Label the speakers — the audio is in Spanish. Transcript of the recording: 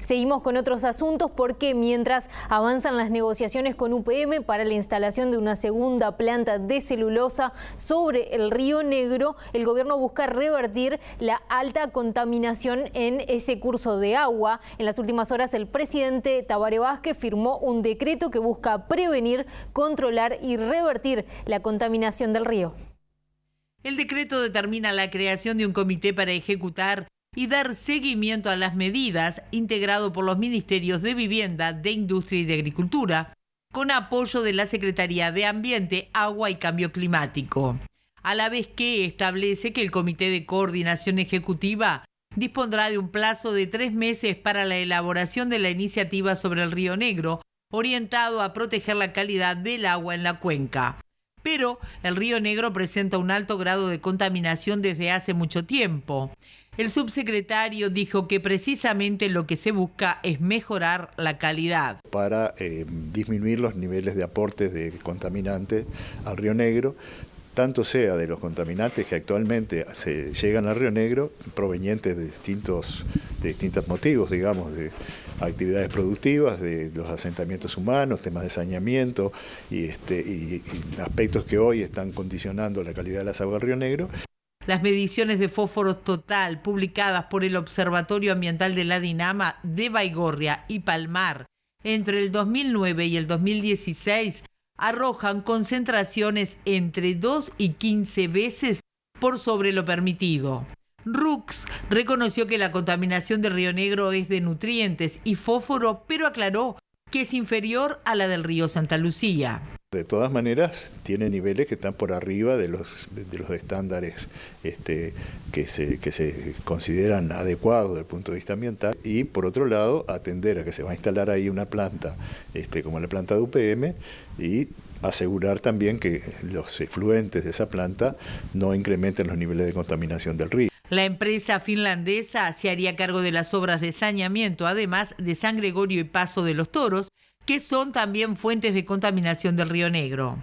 Speaker 1: Seguimos con otros asuntos porque mientras avanzan las negociaciones con UPM para la instalación de una segunda planta de celulosa sobre el río Negro, el gobierno busca revertir la alta contaminación en ese curso de agua. En las últimas horas el presidente Tabaré Vázquez firmó un decreto que busca prevenir, controlar y revertir la contaminación del río.
Speaker 2: El decreto determina la creación de un comité para ejecutar y dar seguimiento a las medidas integrado por los Ministerios de Vivienda, de Industria y de Agricultura, con apoyo de la Secretaría de Ambiente, Agua y Cambio Climático, a la vez que establece que el Comité de Coordinación Ejecutiva dispondrá de un plazo de tres meses para la elaboración de la iniciativa sobre el Río Negro, orientado a proteger la calidad del agua en la cuenca. Pero el Río Negro presenta un alto grado de contaminación desde hace mucho tiempo. El subsecretario dijo que precisamente lo que se busca es mejorar la calidad.
Speaker 3: Para eh, disminuir los niveles de aportes de contaminantes al Río Negro, tanto sea de los contaminantes que actualmente se llegan al Río Negro, provenientes de distintos, de motivos, digamos, de actividades productivas, de los asentamientos humanos, temas de saneamiento este, y, y aspectos que hoy están condicionando la calidad de las aguas del Río Negro.
Speaker 2: Las mediciones de fósforo total publicadas por el Observatorio Ambiental de la Dinama de Baigorria y Palmar entre el 2009 y el 2016 arrojan concentraciones entre 2 y 15 veces por sobre lo permitido. Rux reconoció que la contaminación del Río Negro es de nutrientes y fósforo, pero aclaró que es inferior a la del río Santa Lucía.
Speaker 3: De todas maneras, tiene niveles que están por arriba de los, estándares este, que, se, que se consideran adecuados desde el punto de vista ambiental. Y por otro lado, atender a que se va a instalar ahí una planta este, como la planta de UPM y asegurar también que los efluentes de esa planta no incrementen los niveles de contaminación del río.
Speaker 2: La empresa finlandesa se haría cargo de las obras de saneamiento, además de San Gregorio y Paso de los Toros, que son también fuentes de contaminación del río Negro.